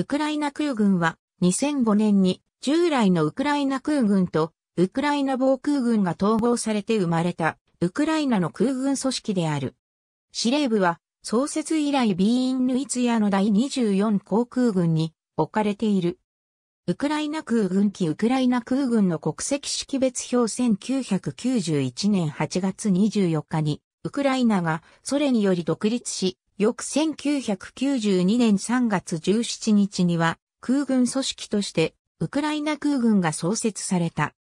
ウクライナ空軍は2005年に従来のウクライナ空軍とウクライナ防空軍が統合されて生まれたウクライナの空軍組織である。司令部は創設以来ビーンヌイツヤの第24航空軍に置かれている。ウクライナ空軍機ウクライナ空軍の国籍識別表1991年8月24日にウクライナがソ連により独立し翌1992年3月17日には空軍組織としてウクライナ空軍が創設された。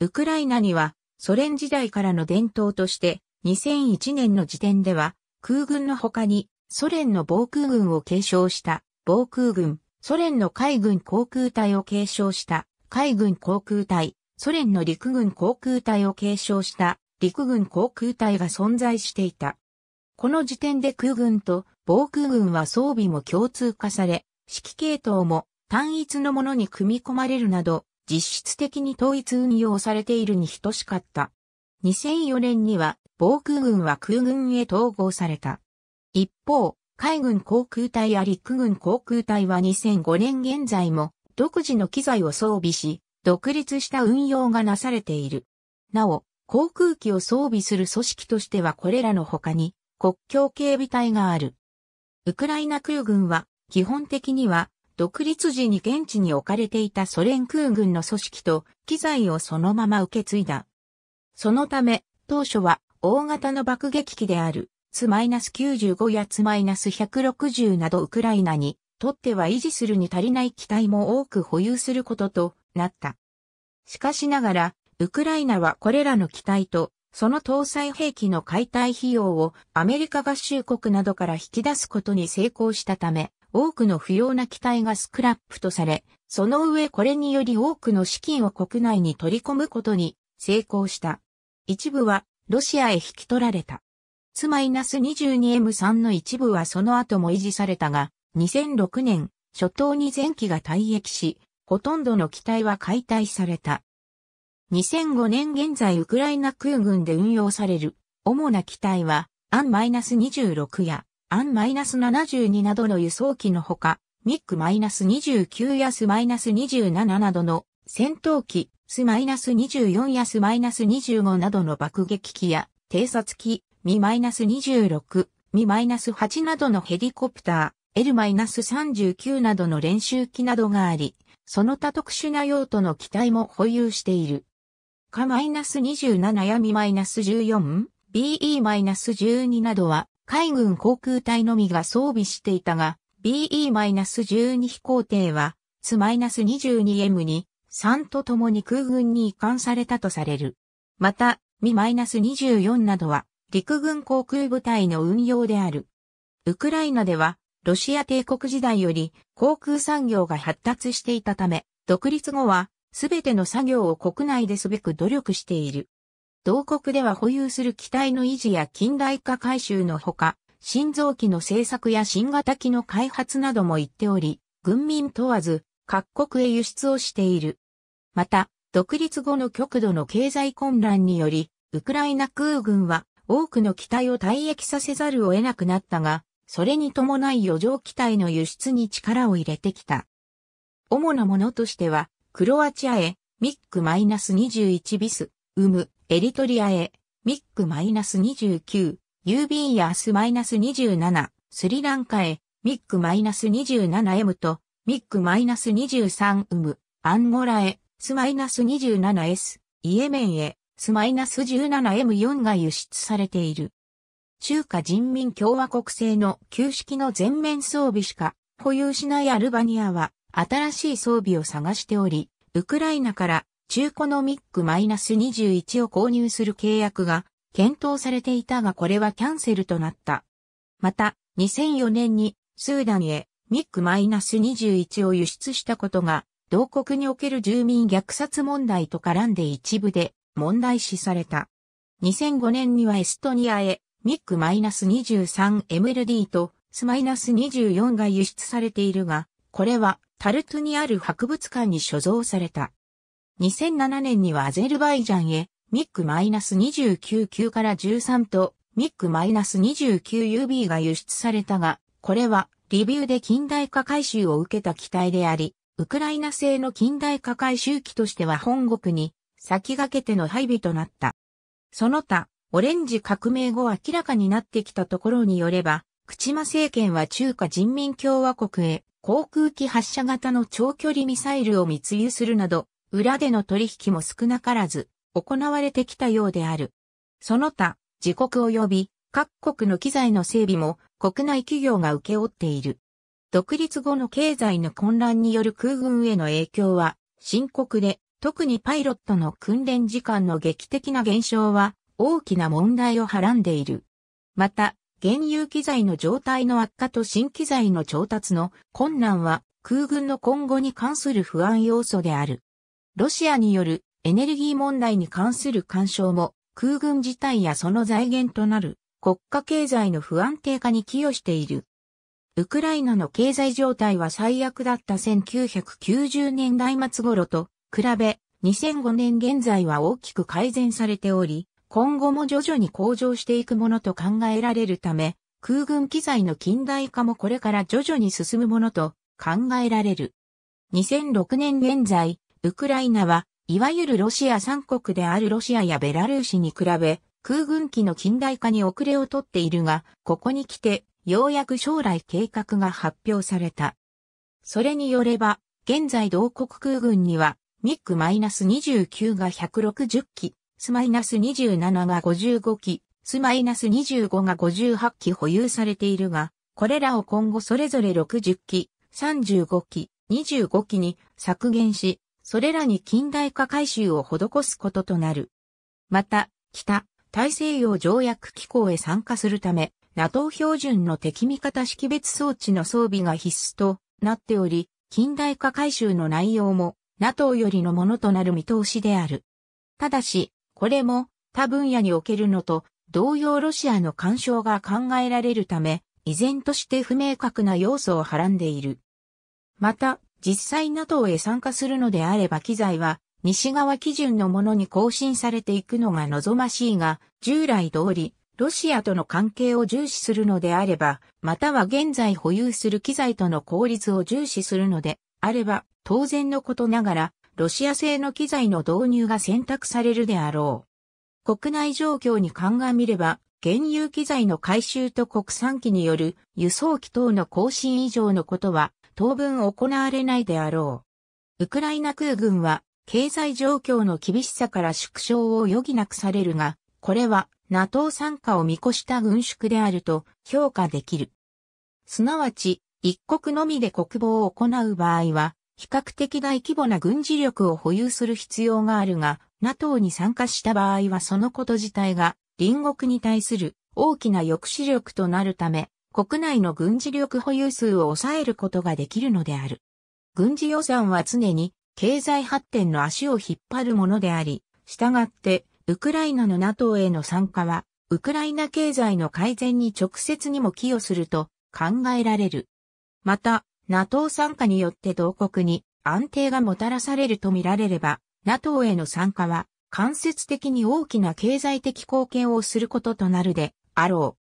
ウクライナにはソ連時代からの伝統として2001年の時点では空軍の他にソ連の防空軍を継承した防空軍、ソ連の海軍航空隊を継承した海軍航空隊、ソ連の陸軍航空隊を継承した陸軍航空隊が存在していた。この時点で空軍と防空軍は装備も共通化され、指揮系統も単一のものに組み込まれるなど、実質的に統一運用されているに等しかった。2004年には防空軍は空軍へ統合された。一方、海軍航空隊や陸軍航空隊は2005年現在も独自の機材を装備し、独立した運用がなされている。なお、航空機を装備する組織としてはこれらの他に、国境警備隊がある。ウクライナ空軍は、基本的には、独立時に現地に置かれていたソ連空軍の組織と機材をそのまま受け継いだ。そのため、当初は大型の爆撃機である、ス -95 やス -160 などウクライナにとっては維持するに足りない機体も多く保有することとなった。しかしながら、ウクライナはこれらの機体とその搭載兵器の解体費用をアメリカ合衆国などから引き出すことに成功したため、多くの不要な機体がスクラップとされ、その上これにより多くの資金を国内に取り込むことに成功した。一部はロシアへ引き取られた。マイナス2 2 m 3の一部はその後も維持されたが、2006年、初頭に前期が退役し、ほとんどの機体は解体された。2005年現在ウクライナ空軍で運用される主な機体は、アン -26 やアン -72 などの輸送機のほか、ミック -29 やス -27 などの戦闘機、ス -24 やス -25 などの爆撃機や偵察機、ミ -26、ミ -8 などのヘリコプター、L-39 などの練習機などがあり、その他特殊な用途の機体も保有している。か -27 やみ -14、BE-12 などは海軍航空隊のみが装備していたが、BE-12 飛行艇は、ス -22M に3と共に空軍に移管されたとされる。また、ミ -24 などは陸軍航空部隊の運用である。ウクライナでは、ロシア帝国時代より航空産業が発達していたため、独立後はすべての作業を国内ですべく努力している。同国では保有する機体の維持や近代化改修のほか、新造機の製作や新型機の開発なども言っており、軍民問わず各国へ輸出をしている。また、独立後の極度の経済混乱により、ウクライナ空軍は多くの機体を退役させざるを得なくなったが、それに伴い余剰機体の輸出に力を入れてきた。主なものとしては、クロアチアへ、ミックマイナス21ビス、ウム、エリトリアへ、ミックマイナス29、ユービーヤースマイナス27、スリランカへ、ミックマイナス 27M と、ミックマイナス2 3ム、アンゴラへ、スマイナス 27S、イエメンへ、スマイナス 17M4 が輸出されている。中華人民共和国製の旧式の全面装備しか保有しないアルバニアは新しい装備を探しており、ウクライナから中古のミック -21 を購入する契約が検討されていたがこれはキャンセルとなった。また、2004年にスーダンへミック -21 を輸出したことが、同国における住民虐殺問題と絡んで一部で問題視された。2005年にはエストニアへミック -23MLD とスマイナス24が輸出されているが、これはタルトゥにある博物館に所蔵された。2007年にはアゼルバイジャンへ、ミック -29 級から13と、ミック -29UB が輸出されたが、これは、リビューで近代化改修を受けた機体であり、ウクライナ製の近代化改修機としては本国に先駆けての配備となった。その他、オレンジ革命後明らかになってきたところによれば、口間政権は中華人民共和国へ航空機発射型の長距離ミサイルを密輸するなど、裏での取引も少なからず行われてきたようである。その他、自国及び各国の機材の整備も国内企業が請け負っている。独立後の経済の混乱による空軍への影響は深刻で、特にパイロットの訓練時間の劇的な減少は大きな問題をはらんでいる。また、原油機材の状態の悪化と新機材の調達の困難は空軍の今後に関する不安要素である。ロシアによるエネルギー問題に関する干渉も空軍自体やその財源となる国家経済の不安定化に寄与している。ウクライナの経済状態は最悪だった1990年代末頃と比べ2005年現在は大きく改善されており、今後も徐々に向上していくものと考えられるため、空軍機材の近代化もこれから徐々に進むものと考えられる。2006年現在、ウクライナは、いわゆるロシア三国であるロシアやベラルーシに比べ、空軍機の近代化に遅れをとっているが、ここに来て、ようやく将来計画が発表された。それによれば、現在同国空軍には、ミック -29 が160機、スマイナス2 7が55機、スマイナス2 5が58機保有されているが、これらを今後それぞれ60機、35機、25機に削減し、それらに近代化改修を施すこととなる。また、北、大西洋条約機構へ参加するため、NATO 標準の敵味方識別装置の装備が必須となっており、近代化改修の内容も NATO よりのものとなる見通しである。ただし、これも他分野におけるのと同様ロシアの干渉が考えられるため、依然として不明確な要素をはらんでいる。また、実際 NATO へ参加するのであれば機材は西側基準のものに更新されていくのが望ましいが、従来通り、ロシアとの関係を重視するのであれば、または現在保有する機材との効率を重視するのであれば、当然のことながら、ロシア製の機材の導入が選択されるであろう。国内状況に鑑みれば、原油機材の回収と国産機による輸送機等の更新以上のことは当分行われないであろう。ウクライナ空軍は経済状況の厳しさから縮小を余儀なくされるが、これは NATO 参加を見越した軍縮であると評価できる。すなわち、一国のみで国防を行う場合は、比較的大規模な軍事力を保有する必要があるが、NATO に参加した場合はそのこと自体が隣国に対する大きな抑止力となるため、国内の軍事力保有数を抑えることができるのである。軍事予算は常に経済発展の足を引っ張るものであり、従って、ウクライナの NATO への参加は、ウクライナ経済の改善に直接にも寄与すると考えられる。また、NATO 参加によって同国に安定がもたらされると見られれば、NATO への参加は間接的に大きな経済的貢献をすることとなるであろ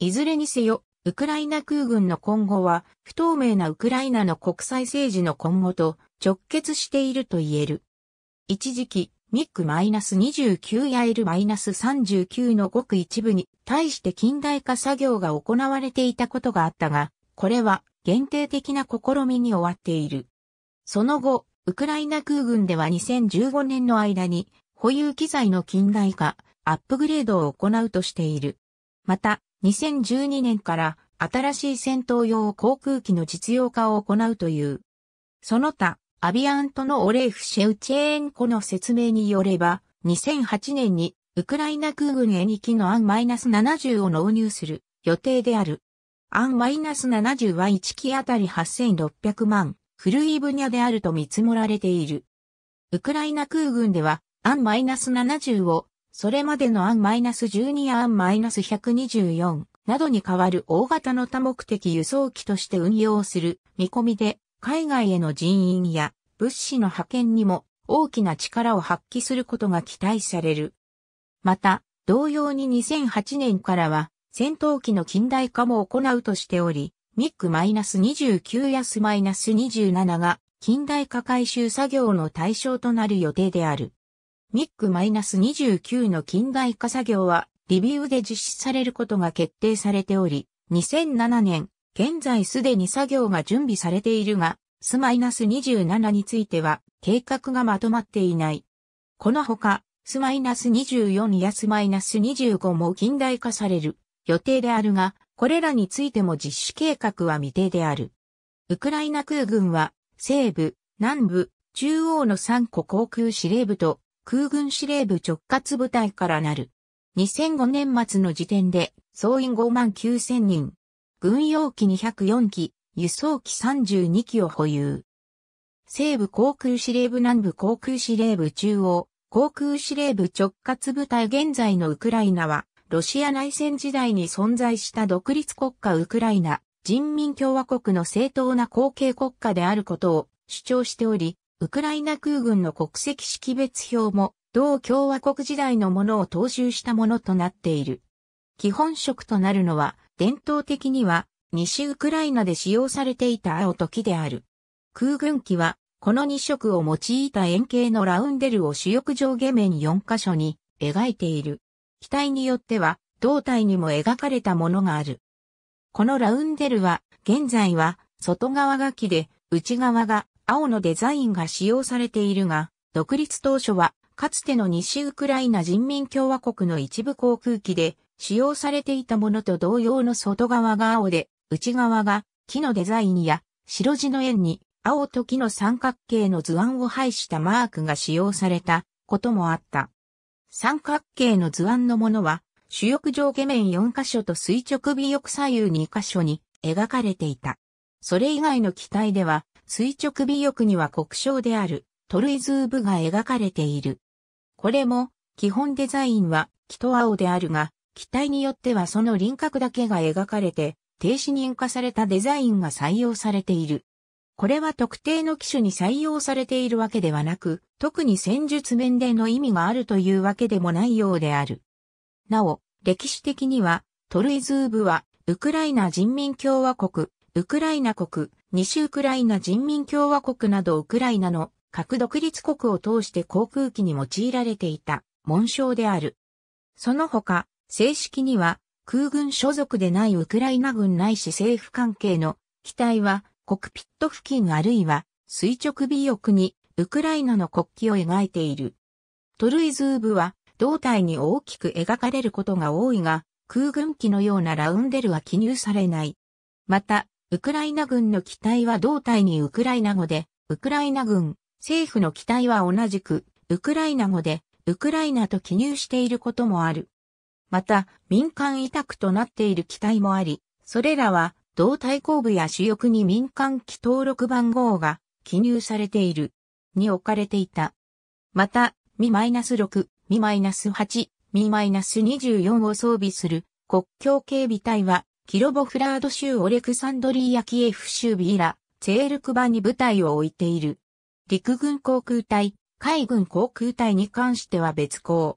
う。いずれにせよ、ウクライナ空軍の今後は不透明なウクライナの国際政治の今後と直結していると言える。一時期、ミック -29 やエ L-39 のごく一部に対して近代化作業が行われていたことがあったが、これは限定的な試みに終わっている。その後、ウクライナ空軍では2015年の間に保有機材の近代化、アップグレードを行うとしている。また、2012年から新しい戦闘用航空機の実用化を行うという。その他、アビアントのオレーフ・シェウチェーンコの説明によれば、2008年にウクライナ空軍へ2機のアン -70 を納入する予定である。アン -70 は1機あたり8600万、古い分野であると見積もられている。ウクライナ空軍では、アン -70 を、それまでのアン -12 やアン -124 などに代わる大型の多目的輸送機として運用する見込みで、海外への人員や物資の派遣にも大きな力を発揮することが期待される。また、同様に2008年からは、戦闘機の近代化も行うとしており、ミック -29 やス -27 が近代化回収作業の対象となる予定である。ミック -29 の近代化作業はリビウで実施されることが決定されており、2007年、現在すでに作業が準備されているが、ス -27 については計画がまとまっていない。このほか、ス -24 やス -25 も近代化される。予定であるが、これらについても実施計画は未定である。ウクライナ空軍は、西部、南部、中央の3個航空司令部と空軍司令部直轄部隊からなる。2005年末の時点で総員5万9000人、軍用機204機、輸送機32機を保有。西部航空司令部南部航空司令部中央、航空司令部直轄部隊現在のウクライナはロシア内戦時代に存在した独立国家ウクライナ人民共和国の正当な後継国家であることを主張しており、ウクライナ空軍の国籍識別表も同共和国時代のものを踏襲したものとなっている。基本色となるのは、伝統的には西ウクライナで使用されていた青と木である。空軍機は、この2色を用いた円形のラウンデルを主翼上下面4箇所に描いている。機体によっては胴体にも描かれたものがある。このラウンデルは現在は外側が木で内側が青のデザインが使用されているが、独立当初はかつての西ウクライナ人民共和国の一部航空機で使用されていたものと同様の外側が青で内側が木のデザインや白地の円に青と木の三角形の図案を配したマークが使用されたこともあった。三角形の図案のものは、主翼上下面4箇所と垂直尾翼左右2箇所に描かれていた。それ以外の機体では、垂直尾翼には国章であるトルイズーブが描かれている。これも、基本デザインは、木と青であるが、機体によってはその輪郭だけが描かれて、停止認可されたデザインが採用されている。これは特定の機種に採用されているわけではなく、特に戦術面での意味があるというわけでもないようである。なお、歴史的には、トルイズーブは、ウクライナ人民共和国、ウクライナ国、西ウクライナ人民共和国などウクライナの各独立国を通して航空機に用いられていた紋章である。その他、正式には空軍所属でないウクライナ軍ないし政府関係の機体はコクピット付近あるいは垂直尾翼にウクライナの国旗を描いている。トルイズーブは胴体に大きく描かれることが多いが、空軍機のようなラウンデルは記入されない。また、ウクライナ軍の機体は胴体にウクライナ語で、ウクライナ軍、政府の機体は同じく、ウクライナ語で、ウクライナと記入していることもある。また、民間委託となっている機体もあり、それらは同対抗部や主翼に民間機登録番号が記入されている、に置かれていた。また、ナス6ナス8ナス2 4を装備する国境警備隊は、キロボフラード州オレクサンドリーヤキエフ州ビーラ、セェールクバに部隊を置いている。陸軍航空隊、海軍航空隊に関しては別行。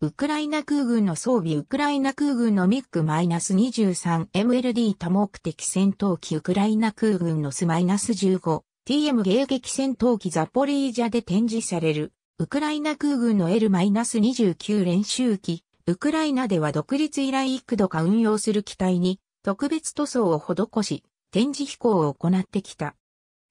ウクライナ空軍の装備ウクライナ空軍のミック -23MLD 多目的戦闘機ウクライナ空軍のス -15TM 迎撃戦闘機ザポリージャで展示されるウクライナ空軍の L-29 練習機ウクライナでは独立以来幾度か運用する機体に特別塗装を施し展示飛行を行ってきた。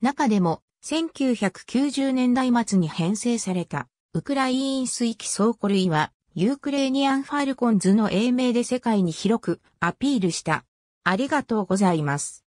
中でも1990年代末に編成されたウクライン水機倉庫類はユークレーニアンファルコンズの英名で世界に広くアピールした。ありがとうございます。